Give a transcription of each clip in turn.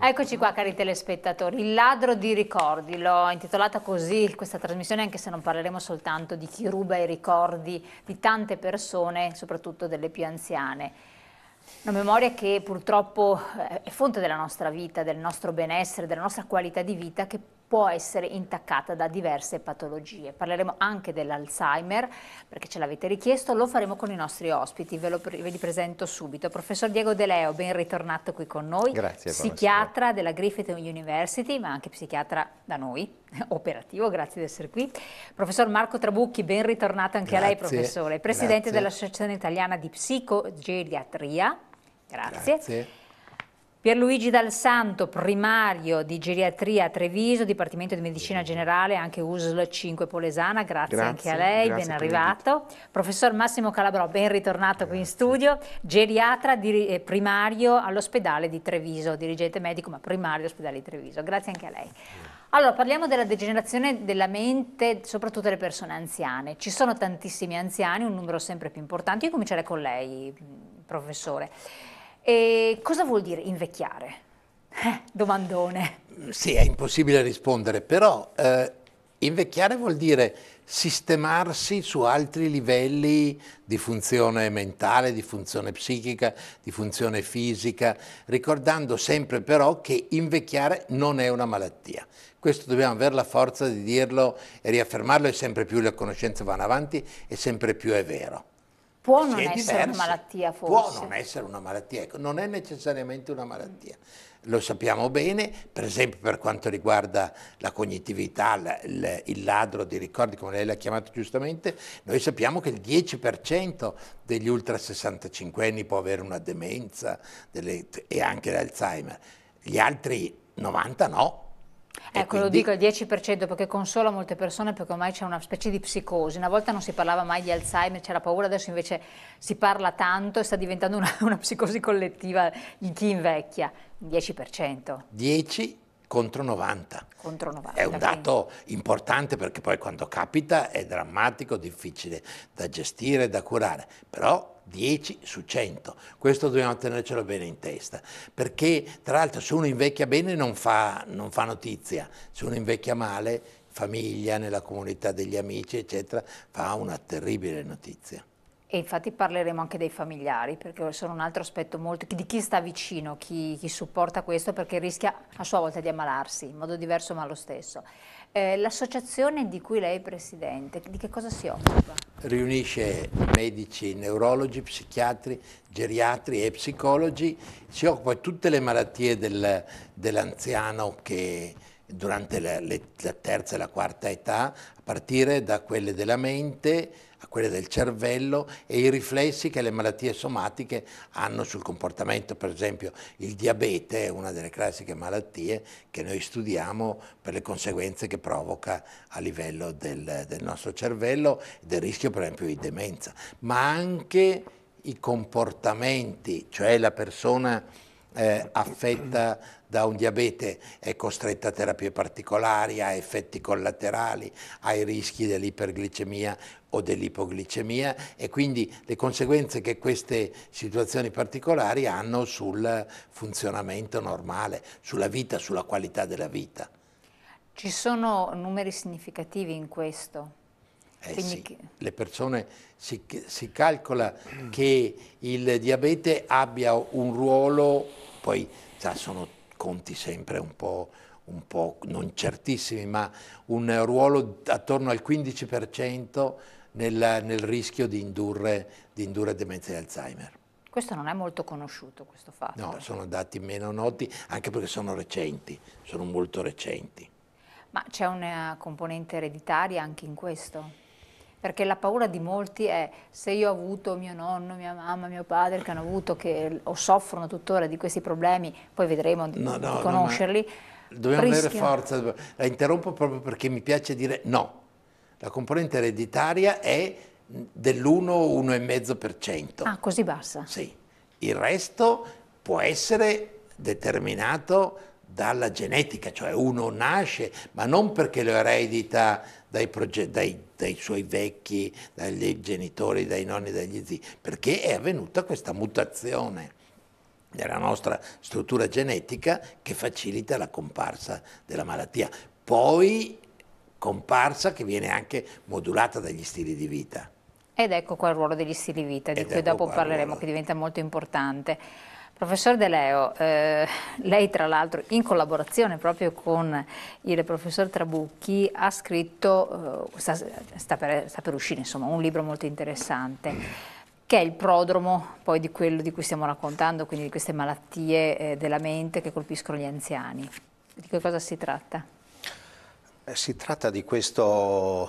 Eccoci qua cari telespettatori, il ladro di ricordi, l'ho intitolata così questa trasmissione anche se non parleremo soltanto di chi ruba i ricordi di tante persone, soprattutto delle più anziane. Una memoria che purtroppo eh, è fonte della nostra vita, del nostro benessere, della nostra qualità di vita, che può essere intaccata da diverse patologie. Parleremo anche dell'Alzheimer, perché ce l'avete richiesto, lo faremo con i nostri ospiti, ve, lo, ve li presento subito. Professor Diego De Leo, ben ritornato qui con noi, Grazie, psichiatra professor. della Griffith University, ma anche psichiatra da noi, operativo, grazie di essere qui. Professor Marco Trabucchi, ben ritornato anche grazie, a lei professore, presidente dell'Associazione Italiana di Psicogeriatria. Grazie. grazie. Pierluigi Dal Santo, primario di geriatria a Treviso, Dipartimento di Medicina Generale, anche USL 5 Polesana, grazie, grazie anche a lei, ben arrivato. Professor Massimo Calabro, ben ritornato grazie. qui in studio, geriatra di, eh, primario all'ospedale di Treviso, dirigente medico ma primario all'ospedale di Treviso, grazie anche a lei. Allora, parliamo della degenerazione della mente, soprattutto delle persone anziane. Ci sono tantissimi anziani, un numero sempre più importante. Io comincerei con lei, professore. E cosa vuol dire invecchiare? Eh, domandone. Sì, è impossibile rispondere, però eh, invecchiare vuol dire sistemarsi su altri livelli di funzione mentale, di funzione psichica, di funzione fisica, ricordando sempre però che invecchiare non è una malattia. Questo dobbiamo avere la forza di dirlo e riaffermarlo e sempre più le conoscenze vanno avanti e sempre più è vero. Può non essere diverse. una malattia forse. Può non essere una malattia, ecco, non è necessariamente una malattia. Lo sappiamo bene, per esempio per quanto riguarda la cognitività, il, il ladro di ricordi, come lei l'ha chiamato giustamente, noi sappiamo che il 10% degli ultra 65 anni può avere una demenza delle, e anche l'Alzheimer, gli altri 90 no, Ecco, quindi... lo dico il 10% perché consola molte persone perché ormai c'è una specie di psicosi. Una volta non si parlava mai di Alzheimer, c'era paura, adesso invece si parla tanto e sta diventando una, una psicosi collettiva in chi invecchia. 10%. 10 contro 90. Contro 90. È un dato importante perché poi quando capita è drammatico, difficile da gestire, da curare, però 10 su 100. Questo dobbiamo tenercelo bene in testa, perché tra l'altro se uno invecchia bene non fa, non fa notizia, se uno invecchia male, famiglia, nella comunità degli amici, eccetera, fa una terribile notizia. E infatti parleremo anche dei familiari, perché sono un altro aspetto molto di chi sta vicino, chi, chi supporta questo, perché rischia a sua volta di ammalarsi, in modo diverso ma lo stesso. Eh, L'associazione di cui lei è presidente, di che cosa si occupa? Riunisce medici, neurologi, psichiatri, geriatri e psicologi, si occupa di tutte le malattie del, dell'anziano che durante la, le, la terza e la quarta età, a partire da quelle della mente a quelle del cervello e i riflessi che le malattie somatiche hanno sul comportamento. Per esempio il diabete è una delle classiche malattie che noi studiamo per le conseguenze che provoca a livello del, del nostro cervello, del rischio per esempio di demenza, ma anche i comportamenti, cioè la persona eh, affetta da un diabete, è costretta a terapie particolari, ha effetti collaterali, ha i rischi dell'iperglicemia o dell'ipoglicemia e quindi le conseguenze che queste situazioni particolari hanno sul funzionamento normale, sulla vita, sulla qualità della vita. Ci sono numeri significativi in questo? Eh sì, le persone si, si, calcola che il diabete abbia un ruolo, poi cioè, sono conti sempre un po', un po', non certissimi, ma un ruolo attorno al 15% nel, nel rischio di indurre, di indurre demenza di Alzheimer. Questo non è molto conosciuto, questo fatto. No, sono dati meno noti, anche perché sono recenti, sono molto recenti. Ma c'è una componente ereditaria anche in questo? perché la paura di molti è se io ho avuto mio nonno, mia mamma, mio padre che hanno avuto che, o soffrono tuttora di questi problemi, poi vedremo di, no, no, di conoscerli. No, dobbiamo rischiano. avere forza, la interrompo proprio perché mi piace dire no, la componente ereditaria è dell'1-1,5%. Ah, così bassa? Sì, il resto può essere determinato dalla genetica, cioè uno nasce, ma non perché lo eredita dai, dai, dai suoi vecchi, dai genitori, dai nonni, dagli zii, perché è avvenuta questa mutazione della nostra struttura genetica che facilita la comparsa della malattia. Poi comparsa che viene anche modulata dagli stili di vita. Ed ecco qua il ruolo degli stili di vita, di Ed cui ecco dopo parleremo, che diventa molto importante. Professor De Leo, eh, lei tra l'altro in collaborazione proprio con il professor Trabucchi ha scritto, eh, sta, sta, per, sta, per, uscire insomma, un libro molto interessante che è il prodromo poi di quello di cui stiamo raccontando, quindi di queste malattie eh, della mente che colpiscono gli anziani. Di che cosa si tratta? Eh, si tratta di questo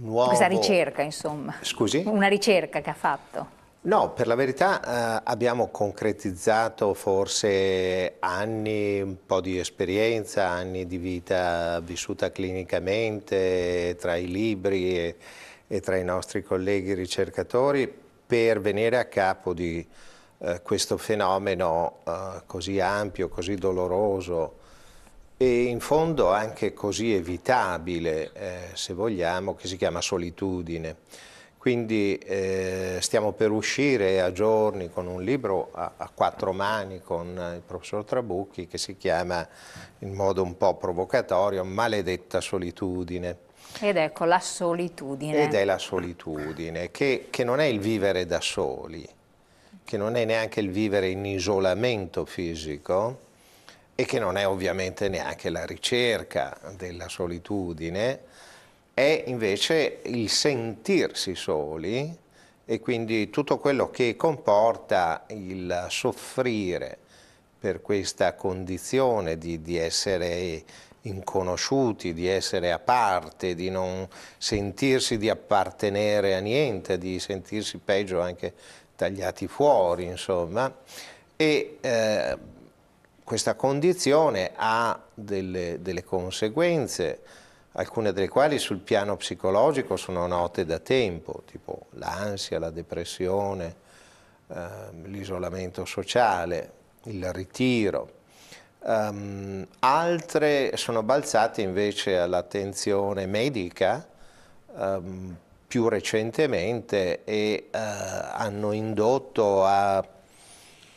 nuovo... Questa ricerca insomma. Scusi? Una ricerca che ha fatto. No, per la verità eh, abbiamo concretizzato forse anni, un po' di esperienza, anni di vita vissuta clinicamente tra i libri e, e tra i nostri colleghi ricercatori per venire a capo di eh, questo fenomeno eh, così ampio, così doloroso e in fondo anche così evitabile, eh, se vogliamo, che si chiama solitudine quindi eh, stiamo per uscire a giorni con un libro a, a, quattro mani con il professor Trabucchi che si chiama in modo un po' provocatorio Maledetta solitudine. Ed ecco la solitudine. Ed è la solitudine, che, che non è il vivere da soli, che non è neanche il vivere in isolamento fisico e che non è ovviamente neanche la ricerca della solitudine, è invece il sentirsi soli e quindi tutto quello che comporta il soffrire per questa condizione di, di essere inconosciuti, di essere a parte, di non sentirsi di appartenere a niente, di sentirsi peggio anche tagliati fuori, insomma. E eh, questa condizione ha delle, delle conseguenze alcune delle quali sul piano psicologico sono note da tempo, tipo l'ansia, la depressione, ehm, l'isolamento sociale, il ritiro. Um, altre sono balzate invece all'attenzione medica um, più recentemente e uh, hanno indotto a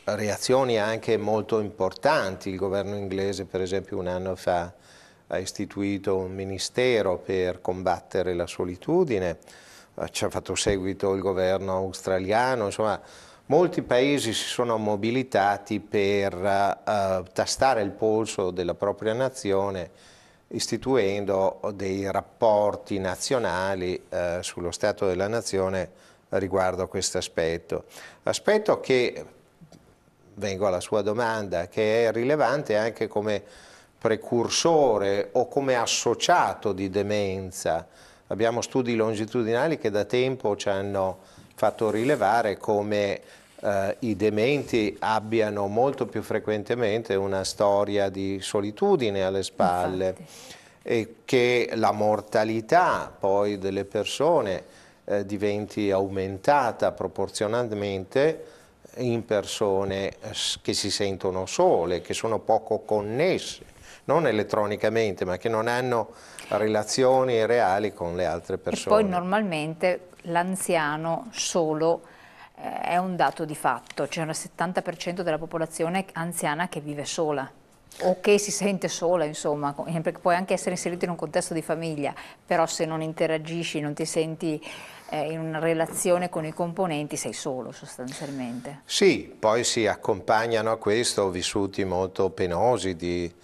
reazioni anche molto importanti. Il governo inglese per esempio un anno fa ha istituito un ministero per combattere la solitudine, ci ha fatto seguito il governo australiano, insomma molti paesi si sono mobilitati per uh, tastare il polso della propria nazione istituendo dei rapporti nazionali uh, sullo stato della nazione riguardo a questo aspetto. Aspetto che, vengo alla sua domanda, che è rilevante anche come precursore o come associato di demenza. Abbiamo studi longitudinali che da tempo ci hanno fatto rilevare come eh, i dementi abbiano molto più frequentemente una storia di solitudine alle spalle Infatti. e che la mortalità poi delle persone eh, diventi aumentata proporzionalmente in persone eh, che si sentono sole, che sono poco connesse non elettronicamente, ma che non hanno relazioni reali con le altre persone. E poi normalmente l'anziano solo eh, è un dato di fatto, c'è un 70% della popolazione anziana che vive sola o che si sente sola, insomma, eh, perché puoi anche essere inserito in un contesto di famiglia, però se non interagisci, non ti senti eh, in una relazione con i componenti, sei solo sostanzialmente. Sì, poi si accompagnano a questo vissuti molto penosi di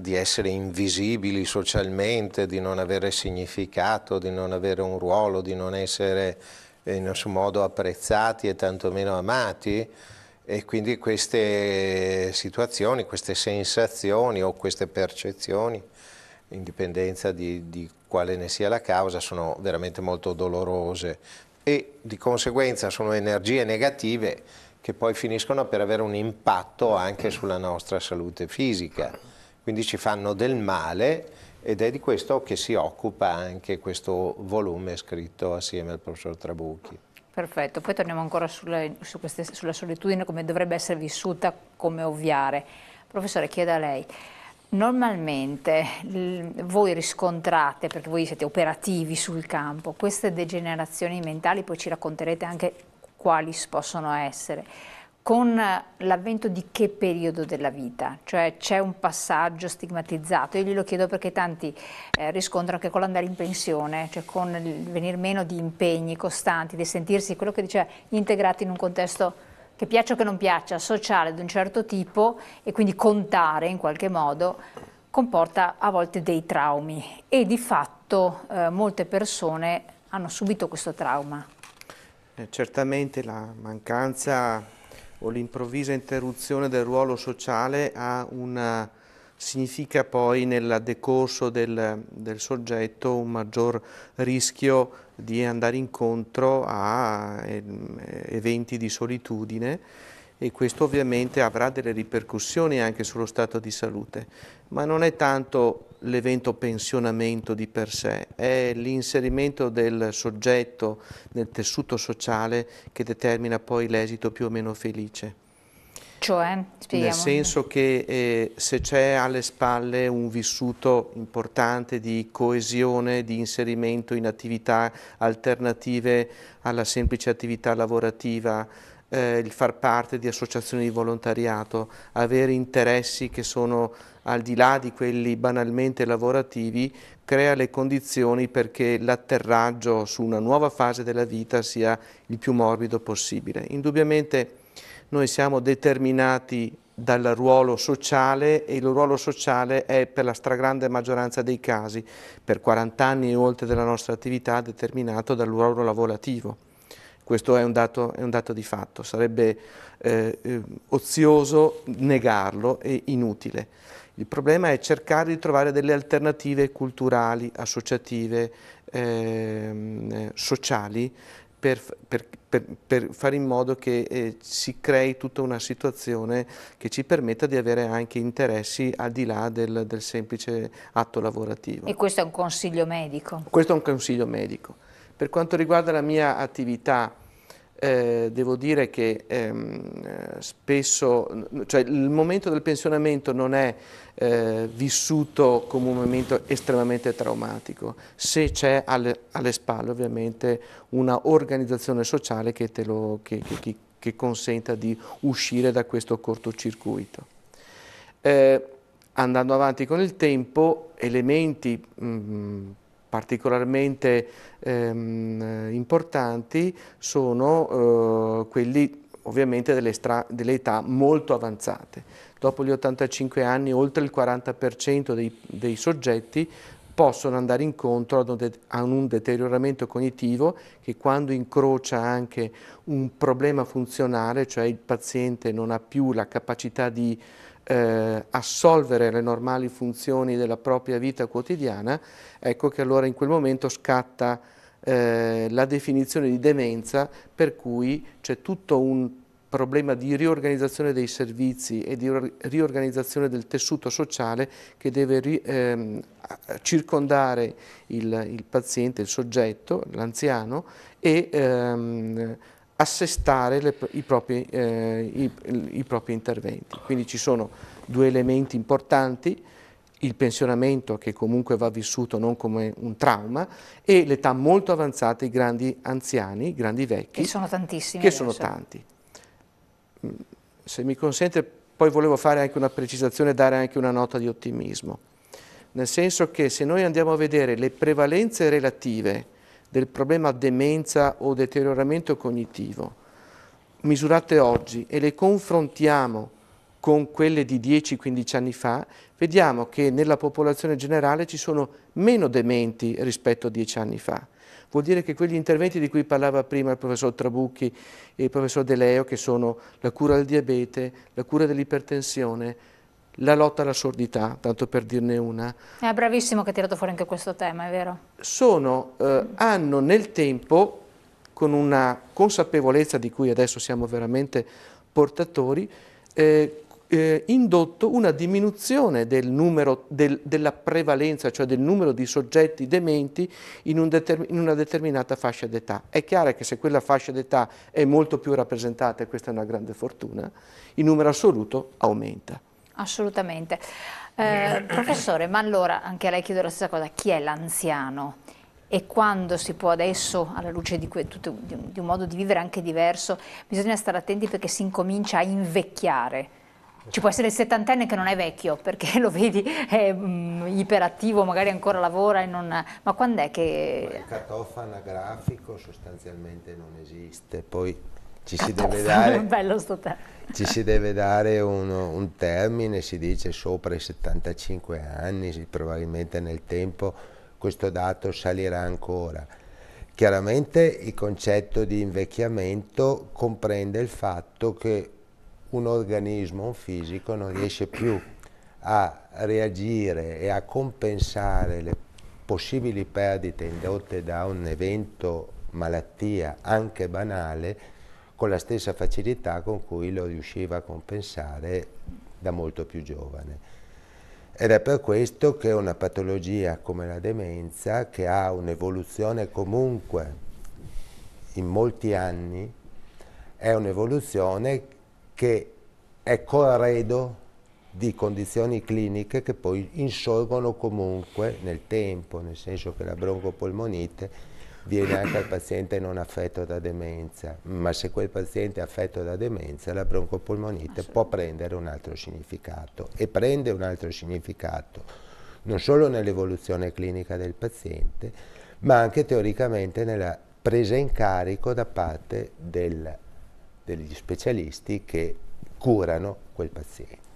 di essere invisibili socialmente, di non avere significato, di non avere un ruolo, di non essere in nessun modo apprezzati e tantomeno amati e quindi queste situazioni, queste sensazioni o queste percezioni, indipendenza di, di quale ne sia la causa, sono veramente molto dolorose e di conseguenza sono energie negative che poi finiscono per avere un impatto anche sulla nostra salute fisica quindi ci fanno del male ed è di questo che si occupa anche questo volume scritto assieme al professor Trabucchi. Perfetto, poi torniamo ancora sulle, su queste, sulla solitudine, come dovrebbe essere vissuta, come ovviare. Professore, chiedo a lei, normalmente voi riscontrate, perché voi siete operativi sul campo, queste degenerazioni mentali, poi ci racconterete anche quali possono essere, con l'avvento di che periodo della vita? Cioè c'è un passaggio stigmatizzato? Io glielo chiedo perché tanti eh, riscontrano che con l'andare in pensione, cioè con il venir meno di impegni costanti, di sentirsi quello che dice integrati in un contesto che piaccia o che non piaccia, sociale di un certo tipo e quindi contare in qualche modo comporta a volte dei traumi e di fatto eh, molte persone hanno subito questo trauma. Eh, certamente la mancanza o l'improvvisa interruzione del ruolo sociale ha una, significa poi nel decorso del, del, soggetto un maggior rischio di andare incontro a eh, eventi di solitudine e questo ovviamente avrà delle ripercussioni anche sullo stato di salute, ma non è tanto l'evento pensionamento di per sé, è l'inserimento del soggetto nel tessuto sociale che determina poi l'esito più o meno felice. Cioè, spieghiamo. Nel senso che eh, se c'è alle spalle un vissuto importante di coesione, di inserimento in attività alternative alla semplice attività lavorativa, eh, il far parte di associazioni di volontariato, avere interessi che sono al di là di quelli banalmente lavorativi, crea le condizioni perché l'atterraggio su una nuova fase della vita sia il più morbido possibile. Indubbiamente noi siamo determinati dal ruolo sociale e il ruolo sociale è per la stragrande maggioranza dei casi, per 40 anni e oltre della nostra attività, determinato dal ruolo lavorativo. Questo è un dato, è un dato di fatto, sarebbe eh, eh ozioso negarlo e inutile. Il problema è cercare di trovare delle alternative culturali, associative, eh, sociali, per, per, per, per, fare in modo che eh, si crei tutta una situazione che ci permetta di avere anche interessi al di là del, del semplice atto lavorativo. E questo è un consiglio medico? Questo è un consiglio medico. Per quanto riguarda la mia attività eh, devo dire che ehm, spesso, cioè il momento del pensionamento non è eh, vissuto come un momento estremamente traumatico, se c'è alle, alle, spalle ovviamente una organizzazione sociale che, te lo, che, che, che consenta di uscire da questo cortocircuito. Eh, andando avanti con il tempo, elementi mh, mm, particolarmente ehm, importanti sono eh, quelli ovviamente delle, delle, età molto avanzate. Dopo gli 85 anni oltre il 40% dei, dei, soggetti possono andare incontro ad un, a un deterioramento cognitivo che quando incrocia anche un problema funzionale, cioè il paziente non ha più la capacità di eh, assolvere le normali funzioni della propria vita quotidiana, ecco che allora in quel momento scatta eh, la definizione di demenza per cui c'è tutto un problema di riorganizzazione dei servizi e di riorganizzazione del tessuto sociale che deve ehm, circondare il, il, paziente, il soggetto, l'anziano e ehm, assestare le, i, propri, eh, i, i, propri, interventi. Quindi ci sono due elementi importanti, il pensionamento che comunque va vissuto non come un trauma e l'età molto avanzata, i grandi anziani, i grandi vecchi. Che sono tantissimi. Che sono tanti. Mm, se mi consente, poi volevo fare anche una precisazione e dare anche una nota di ottimismo. Nel senso che se noi andiamo a vedere le prevalenze relative del problema demenza o deterioramento cognitivo, misurate oggi e le confrontiamo con quelle di 10-15 anni fa, vediamo che nella popolazione generale ci sono meno dementi rispetto a 10 anni fa. Vuol dire che quegli interventi di cui parlava prima il professor Trabucchi e il professor De Leo, che sono la cura del diabete, la cura dell'ipertensione, la lotta alla sordità, tanto per dirne una. È bravissimo che ha tirato fuori anche questo tema, è vero? Sono, eh, hanno nel tempo, con una consapevolezza di cui adesso siamo veramente portatori, eh, eh, indotto una diminuzione del numero, del, della prevalenza, cioè del numero di soggetti dementi in, un in una determinata fascia d'età. È chiaro che se quella fascia d'età è molto più rappresentata, e questa è una grande fortuna, il numero assoluto aumenta. Assolutamente. Eh, eh, eh, professore, ma allora anche a lei chiedo la stessa cosa, chi è l'anziano? E quando si può adesso, alla luce di, tutto, di un modo di vivere anche diverso, bisogna stare attenti perché si incomincia a invecchiare. Ci può essere il settantenne che non è vecchio, perché lo vedi, è mh, mm, iperattivo, magari ancora lavora, e non... ma quando è che... Il catofano grafico sostanzialmente non esiste, poi ci si deve dare, ci si deve dare un, un, termine, si dice sopra i 75 anni, probabilmente nel tempo questo dato salirà ancora. Chiaramente il concetto di invecchiamento comprende il fatto che un organismo, un fisico, non riesce più a reagire e a compensare le possibili perdite indotte da un evento malattia anche banale con la stessa facilità con cui lo riusciva a compensare da molto più giovane. Ed è per questo che una patologia come la demenza, che ha un'evoluzione comunque in molti anni, è un'evoluzione che è corredo di condizioni cliniche che poi insorgono comunque nel tempo, nel senso che la broncopolmonite viene anche al paziente non affetto da demenza, ma se quel paziente è affetto da demenza la broncopolmonite ah, può prendere un altro significato e prende un altro significato non solo nell'evoluzione clinica del paziente, ma anche teoricamente nella presa in carico da parte del, degli specialisti che curano quel paziente.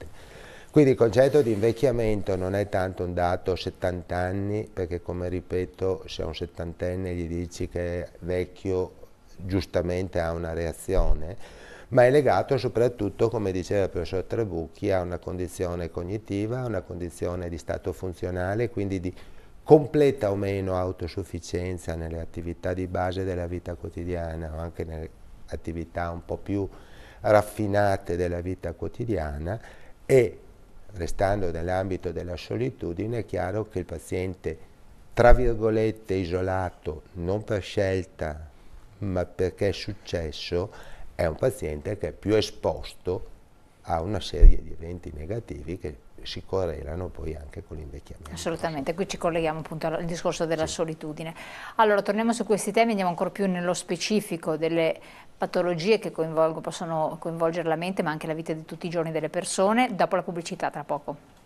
Quindi il concetto di invecchiamento non è tanto un dato 70 anni, perché come ripeto, se a un settantenne gli dici che è vecchio, giustamente ha una reazione, ma è legato soprattutto, come diceva il professor Trabucchi, a una condizione cognitiva, a una condizione di stato funzionale, quindi di completa o meno autosufficienza nelle attività di base della vita quotidiana o anche nelle attività un po' più raffinate della vita quotidiana e restando nell'ambito della solitudine, è chiaro che il paziente, tra virgolette, isolato, non per scelta, ma perché è successo, è un paziente che è più esposto a una serie di eventi negativi che si correlano poi anche con l'invecchiamento. Assolutamente, qui ci colleghiamo appunto al discorso della sì. solitudine. Allora, torniamo su questi temi, andiamo ancora più nello specifico delle patologie che possono coinvolgere la mente ma anche la vita di tutti i giorni delle persone, dopo la pubblicità tra poco.